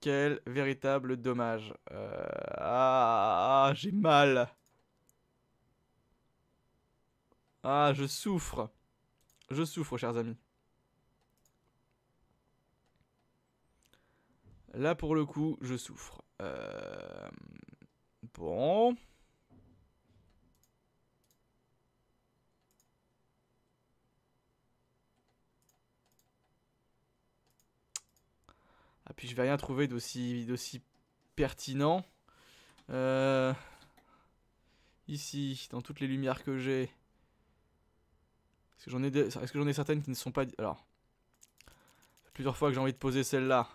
Quel véritable dommage. Euh, ah, ah, j'ai mal. Ah, je souffre. Je souffre, chers amis. Là, pour le coup, je souffre. Euh, bon. Ah, puis je vais rien trouver d'aussi pertinent. Euh, ici, dans toutes les lumières que j'ai. Est-ce que j'en ai, certaines qui ne sont pas... Alors, plusieurs fois que j'ai envie de poser celle-là.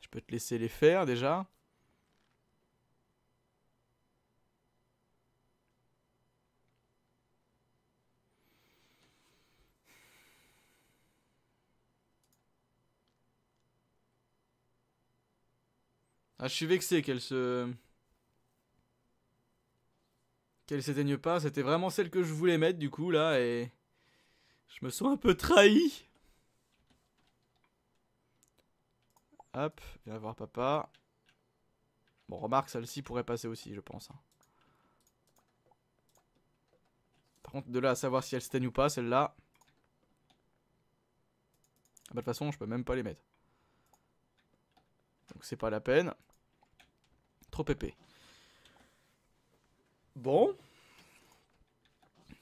Je peux te laisser les faire déjà. Ah, je suis vexé qu'elle se... Qu'elle s'éteigne pas, c'était vraiment celle que je voulais mettre du coup là et... Je me sens un peu trahi. Hop, viens voir papa. Bon, remarque, celle-ci pourrait passer aussi, je pense. Hein. Par contre, de là à savoir si elle s'éteigne ou pas, celle-là... Ah bah, de toute façon, je peux même pas les mettre. Donc c'est pas la peine. Trop épais. Bon.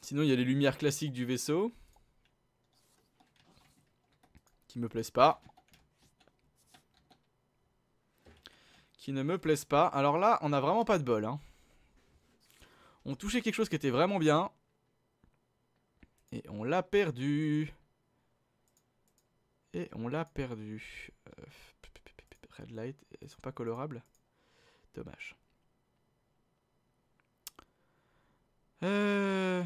Sinon, il y a les lumières classiques du vaisseau. Qui me plaisent pas. Qui ne me plaisent pas. Alors là, on n'a vraiment pas de bol. Hein. On touchait quelque chose qui était vraiment bien. Et on l'a perdu. Et on l'a perdu. Euh, red light, elles sont pas colorables. Dommage. Euh.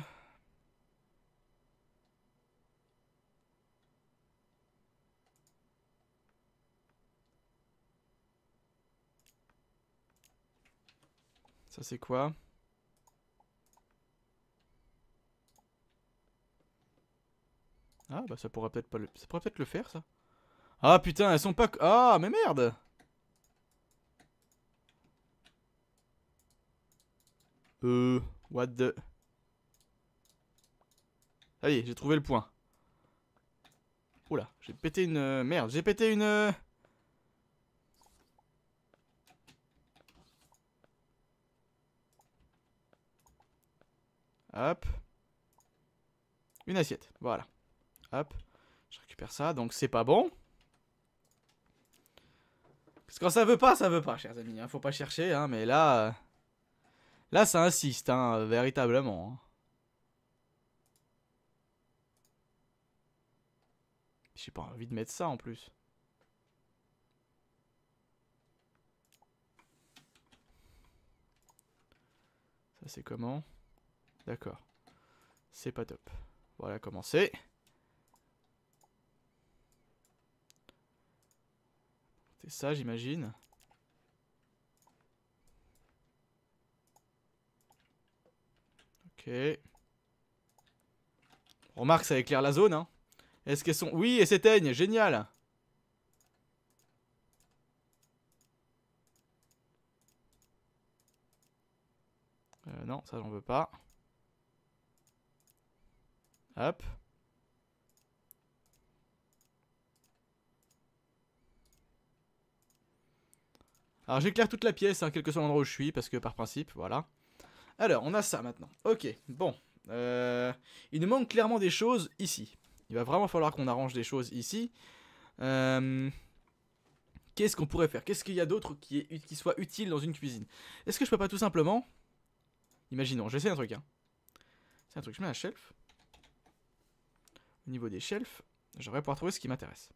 Ça c'est quoi Ah bah ça pourrait peut-être pas le... Ça pourrait peut-être le faire ça Ah putain elles sont pas... Ah mais merde Euh... What the... Ça j'ai trouvé le point. Oula, j'ai pété une... Euh, merde, j'ai pété une... Euh, Hop. Une assiette, voilà. Hop. Je récupère ça, donc c'est pas bon. Parce que quand ça veut pas, ça veut pas, chers amis. Hein, faut pas chercher, hein, mais là... Euh, Là, ça insiste, hein, véritablement. Hein. J'ai pas envie de mettre ça en plus. Ça, c'est comment D'accord. C'est pas top. Voilà comment c'est. C'est ça, j'imagine. Ok. Remarque, ça éclaire la zone, hein. Est-ce qu'elles sont... Oui, elles s'éteignent, génial euh, non, ça j'en veux pas. Hop. Alors j'éclaire toute la pièce, hein, quel que soit l'endroit où je suis, parce que par principe, voilà. Alors, on a ça maintenant. Ok, bon. Euh, il nous manque clairement des choses ici. Il va vraiment falloir qu'on arrange des choses ici. Euh, qu'est-ce qu'on pourrait faire Qu'est-ce qu'il y a d'autre qui, qui soit utile dans une cuisine Est-ce que je peux pas tout simplement... Imaginons, j'essaie un truc. Hein. C'est un truc, je mets un shelf. Au niveau des shelves, j'aimerais pouvoir trouver ce qui m'intéresse.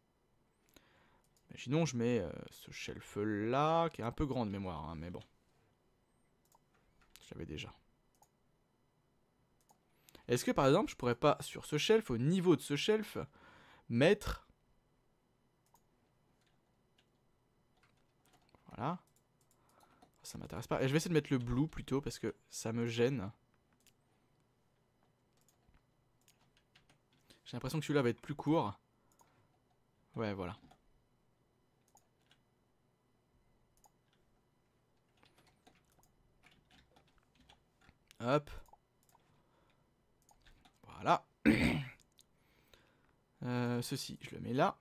Imaginons, je mets euh, ce shelf-là, qui est un peu grand de mémoire, hein, mais bon. J'avais déjà. Est-ce que par exemple, je pourrais pas, sur ce shelf, au niveau de ce shelf, mettre... Voilà. Ça m'intéresse pas. Et je vais essayer de mettre le blue plutôt parce que ça me gêne. J'ai l'impression que celui-là va être plus court. Ouais, voilà. Hop. Voilà. Euh, ceci, je le mets là.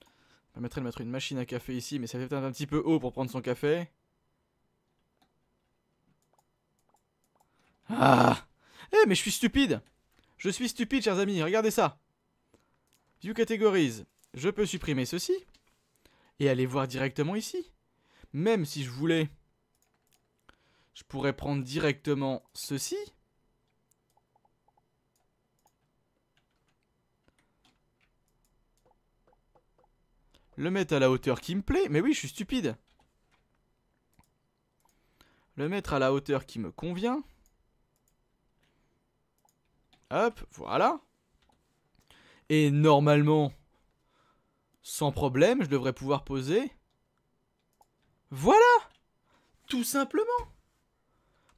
Ça permettrait de mettre une machine à café ici, mais ça fait être un petit peu haut pour prendre son café. Ah Eh, mais je suis stupide Je suis stupide, chers amis, regardez ça View Categories, je peux supprimer ceci, et aller voir directement ici. Même si je voulais je pourrais prendre directement ceci. Le mettre à la hauteur qui me plaît. Mais oui, je suis stupide. Le mettre à la hauteur qui me convient. Hop, voilà. Et normalement, sans problème, je devrais pouvoir poser. Voilà Tout simplement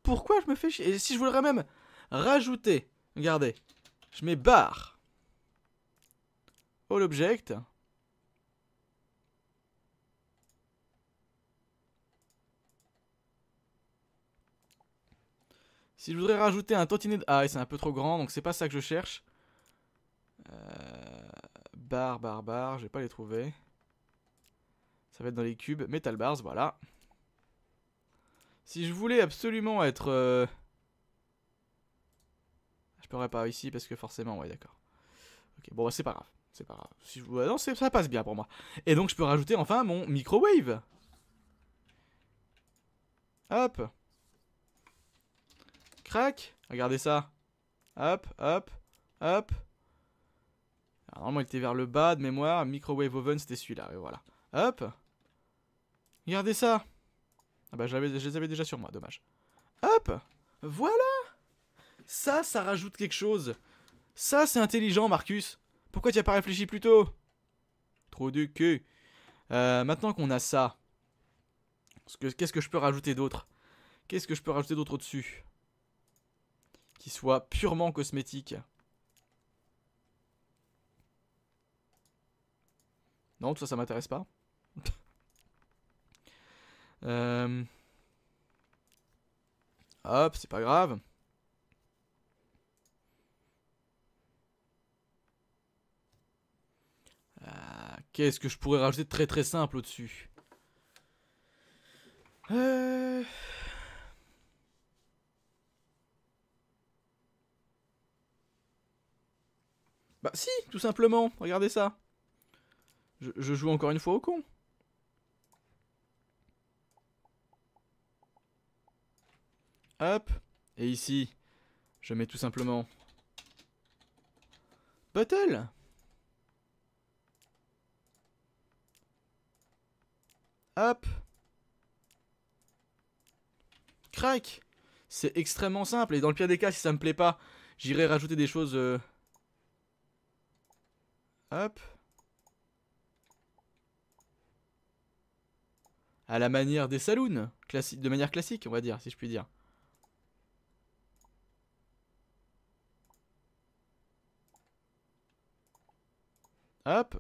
pourquoi je me fais chier Et si je voudrais même rajouter, regardez, je mets barre. All oh, object. Si je voudrais rajouter un tantinet de... Ah, c'est un peu trop grand, donc c'est pas ça que je cherche. Bar, bar, bar, barre, je vais pas les trouver. Ça va être dans les cubes. Metal bars, voilà. Si je voulais absolument être... Euh, je pourrais pas ici parce que forcément, ouais, d'accord. Ok, bon, bah, c'est pas grave. C'est pas grave. Si je... non, ça passe bien pour moi. Et donc, je peux rajouter enfin mon microwave. Hop. Crac. Regardez ça. Hop, hop, hop. normalement, il était vers le bas de mémoire. Microwave oven, c'était celui-là. Et voilà. Hop. Regardez ça. Ah bah je, les avais déjà sur moi, dommage. Hop Voilà Ça, ça rajoute quelque chose. Ça, c'est intelligent, Marcus. Pourquoi tu as pas réfléchi plus tôt Trop de cul. Euh, maintenant qu'on a ça, qu'est-ce que je peux rajouter d'autre Qu'est-ce que je peux rajouter d'autre au-dessus Qui soit purement cosmétique. Non, ça, ça m'intéresse pas. Euh, hop, c'est pas grave. Ah, qu'est-ce que je pourrais rajouter de très très simple au-dessus euh. Bah si, tout simplement, regardez ça. je joue encore une fois au con. Hop. Et ici, je mets tout simplement... Bottle Hop Crac C'est extrêmement simple. Et dans le pire des cas, si ça me plaît pas, j'irai rajouter des choses... Euh. Hop à la manière des saloons, de manière classique on va dire, si je puis dire. Hop.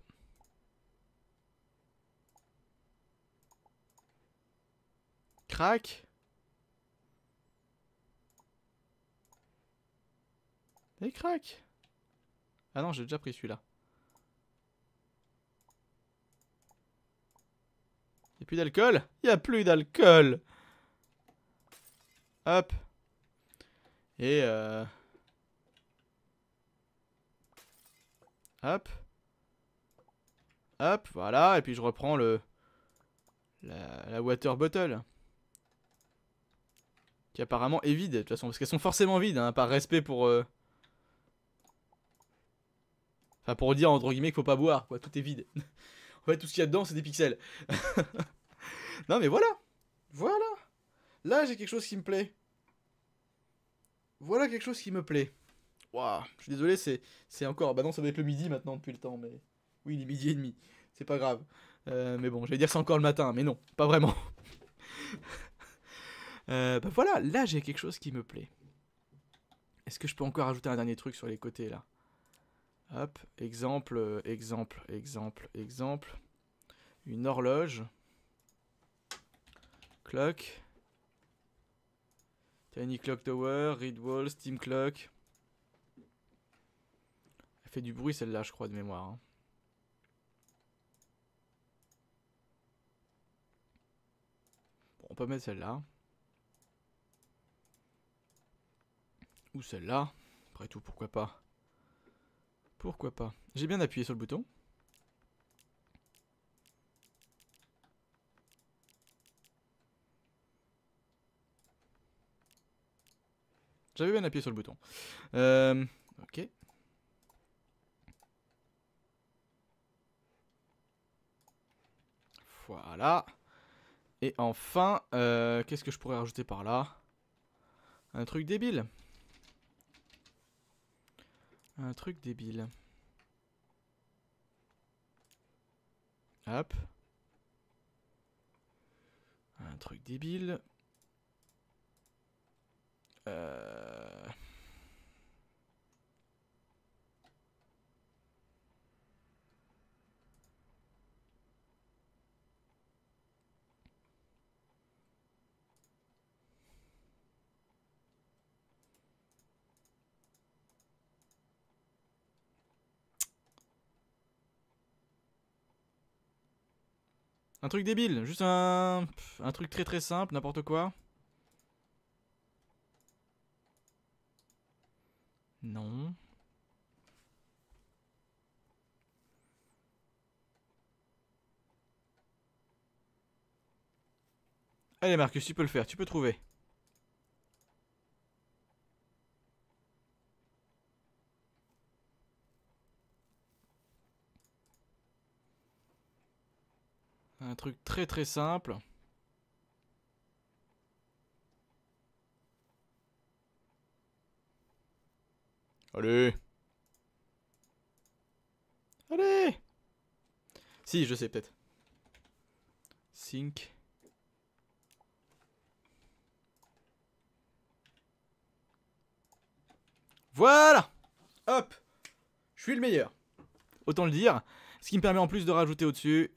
Crac. Et crac. Ah non, j'ai déjà pris celui-là. Y'a plus d'alcool Y'a plus d'alcool Hop. Et euh... Hop. Hop, voilà, et puis je reprends le la, water bottle. Qui apparemment est vide, de toute façon, parce qu'elles sont forcément vides, hein, par respect pour... Euh, enfin, pour dire, entre guillemets, qu'il faut pas boire, quoi, tout est vide. en fait, tout ce qu'il y a dedans, c'est des pixels. non, mais voilà Voilà Là, j'ai quelque chose qui me plaît. Voilà quelque chose qui me plaît. Waouh, je suis désolé, c'est encore... Bah non, ça doit être le midi maintenant, depuis le temps, mais... Oui, il est midi et demi. C'est pas grave. Euh, mais bon, je vais dire c'est encore le matin, mais non, pas vraiment. Euh, bah voilà, là j'ai quelque chose qui me plaît. Est-ce que je peux encore ajouter un dernier truc sur les côtés là Hop, exemple, exemple, exemple, exemple. Une horloge. Clock. Tiny Clock Tower, Read Wall, Steam Clock. Elle fait du bruit celle-là, je crois, de mémoire. Hein. pas mettre celle-là. Ou celle-là. Après tout, pourquoi pas Pourquoi pas J'ai bien appuyé sur le bouton. J'avais bien appuyé sur le bouton. Euh, ok. Voilà. Et enfin, euh, qu'est-ce que je pourrais rajouter par là Un truc débile. Un truc débile. Hop. Un truc débile. Euh... Un truc débile, juste un, un truc très très simple, n'importe quoi. Non. Allez Marcus, tu peux le faire, tu peux trouver. Un truc très très simple. Allez Allez Si, je sais peut-être. Sync. Voilà Hop Je suis le meilleur. Autant le dire. Ce qui me permet en plus de rajouter au-dessus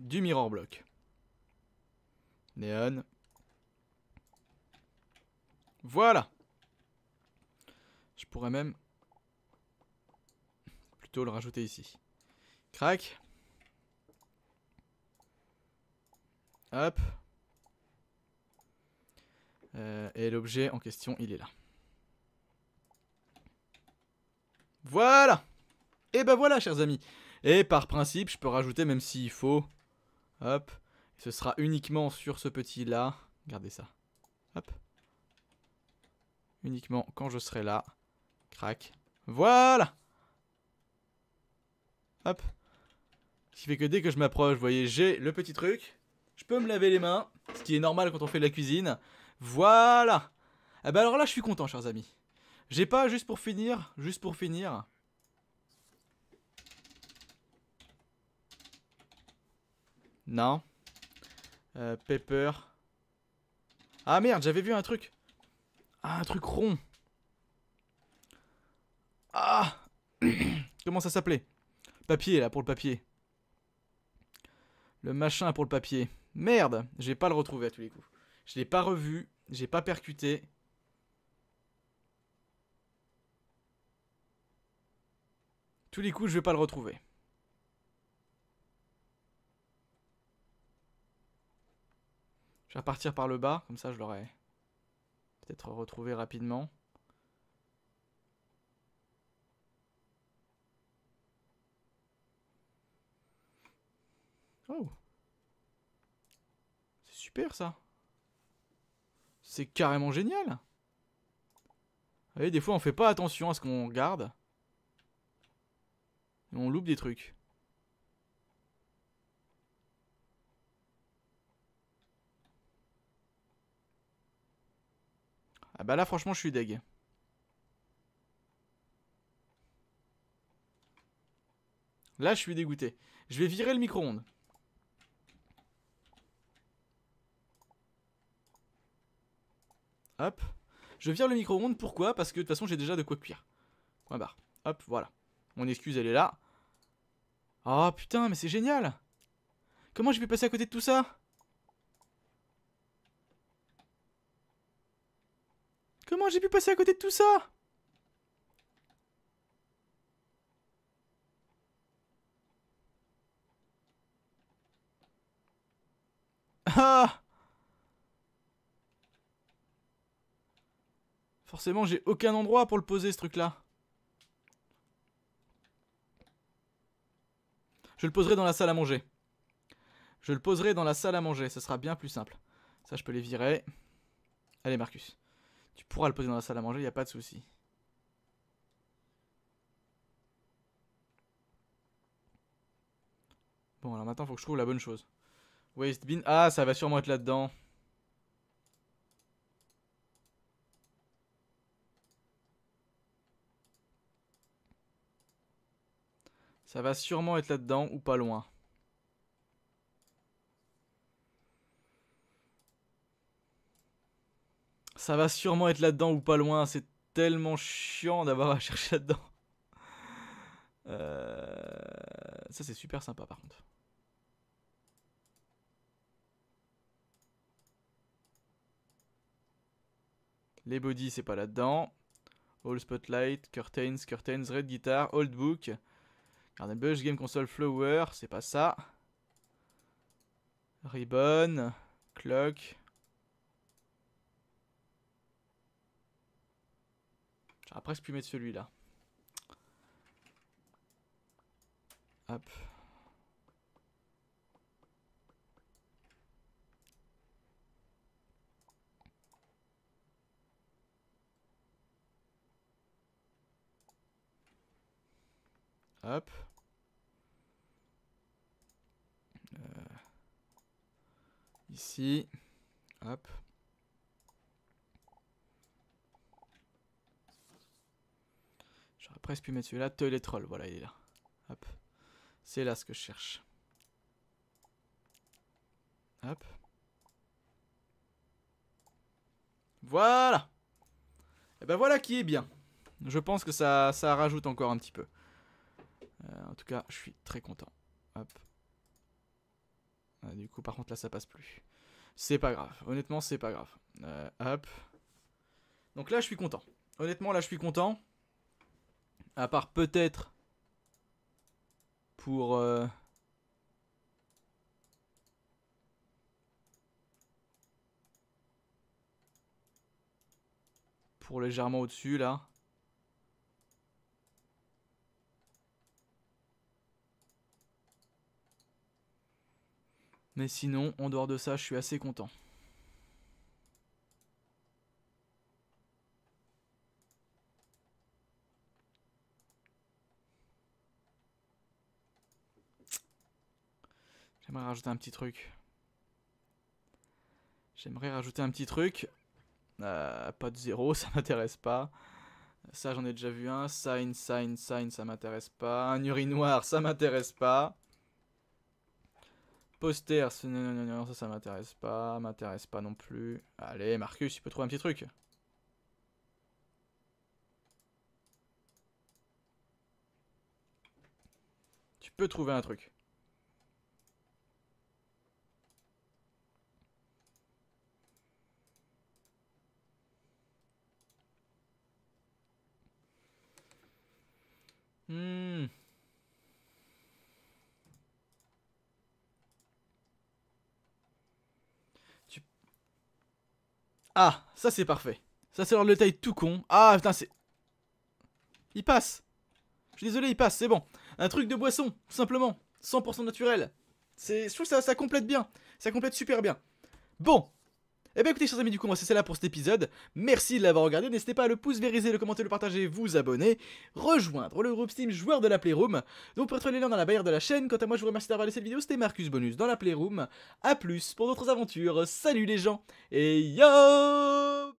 du mirror block. néon, Voilà. Je pourrais même plutôt le rajouter ici. Crac. Hop. Euh, et l'objet en question, il est là. Voilà Et eh ben voilà, chers amis. Et par principe, je peux rajouter, même s'il faut, Hop. ce sera uniquement sur ce petit-là. Regardez ça. Hop. Uniquement quand je serai là. Crac. Voilà Hop. Ce qui fait que dès que je m'approche, vous voyez, j'ai le petit truc. Je peux me laver les mains, ce qui est normal quand on fait de la cuisine. Voilà Ah bah alors là, je suis content, chers amis. J'ai pas, juste pour finir, juste pour finir, Non. Euh, pepper. Ah merde, j'avais vu un truc. Ah, un truc rond. Ah Comment ça s'appelait Papier, là, pour le papier. Le machin pour le papier. Merde je vais pas le retrouver à tous les coups. Je l'ai pas revu, j'ai pas percuté. Tous les coups, je vais pas le retrouver. Je vais repartir par le bas, comme ça je l'aurai peut-être retrouvé rapidement. Oh C'est super ça C'est carrément génial Vous voyez, des fois on fait pas attention à ce qu'on garde. Et on loupe des trucs. Ah bah là franchement je suis deg. Là je suis dégoûté. Je vais virer le micro-ondes. Hop. Je vire le micro-ondes, pourquoi Parce que de toute façon j'ai déjà de quoi cuire. Point barre. Hop, voilà. Mon excuse elle est là. oh, putain, mais c'est génial Comment je vais passer à côté de tout ça Comment j'ai pu passer à côté de tout ça Ah Forcément, j'ai aucun endroit pour le poser, ce truc-là. Je le poserai dans la salle à manger. Je le poserai dans la salle à manger, ça sera bien plus simple. Ça, je peux les virer. Allez, Marcus. Tu pourras le poser dans la salle à manger, il n'y a pas de souci. Bon, alors maintenant, faut que je trouve la bonne chose. Waste bin. Ah, ça va sûrement être là-dedans. Ça va sûrement être là-dedans ou pas loin. Ça va sûrement être là-dedans ou pas loin. C'est tellement chiant d'avoir à chercher là-dedans. Euh, ça, c'est super sympa par contre. Les bodies, c'est pas là-dedans. All Spotlight, Curtains, Curtains, Red Guitar, Old Book, Garden Bush, Game Console, Flower, c'est pas ça. Ribbon, Clock, Après, je peux mettre celui-là. Hop. Hop. Euh, ici. Hop. Presque puis mettre celui-là. Troll, voilà, il est là. Hop. C'est là ce que je cherche. Hop. Voilà Et eh ben voilà qui est bien. Je pense que ça, rajoute encore un petit peu. Euh, en tout cas, je suis très content. Hop. Ah, du coup, par contre, là, ça passe plus. C'est pas grave. Honnêtement, c'est pas grave. Euh, hop. Donc là, je suis content. Honnêtement, là, je suis content. À part peut-être pour... Euh, pour légèrement au-dessus là. Mais sinon, en dehors de ça, je suis assez content. J'aimerais rajouter un petit truc. J'aimerais rajouter un petit truc. Euh, pas de zéro, ça m'intéresse pas. Ça, j'en ai déjà vu un. Sign, sign, sign, ça m'intéresse pas. Un urinoir, ça m'intéresse pas. Poster, non, non, non, ça, ça m'intéresse pas. M'intéresse pas non plus. Allez, Marcus, tu peux trouver un petit truc. Tu peux trouver un truc. Hmm. Ah, ça c'est parfait. Ça c'est leur le taille tout con. Ah putain, c'est... Il passe. Je suis désolé, il passe, c'est bon. Un truc de boisson, tout simplement. 100% naturel. Je trouve ça, ça complète bien. Ça complète super bien. Bon, et eh bien écoutez chers amis du coup c'est c'est là pour cet épisode, merci de l'avoir regardé, n'hésitez pas à le pouce vériser, le commenter, le partager, vous abonner, rejoindre le groupe Steam joueur de la Playroom, donc pour retrouver les liens dans la barrière de la chaîne, quant à moi je vous remercie d'avoir regardé cette vidéo, c'était Marcus Bonus dans la Playroom, à plus pour d'autres aventures, salut les gens, et yo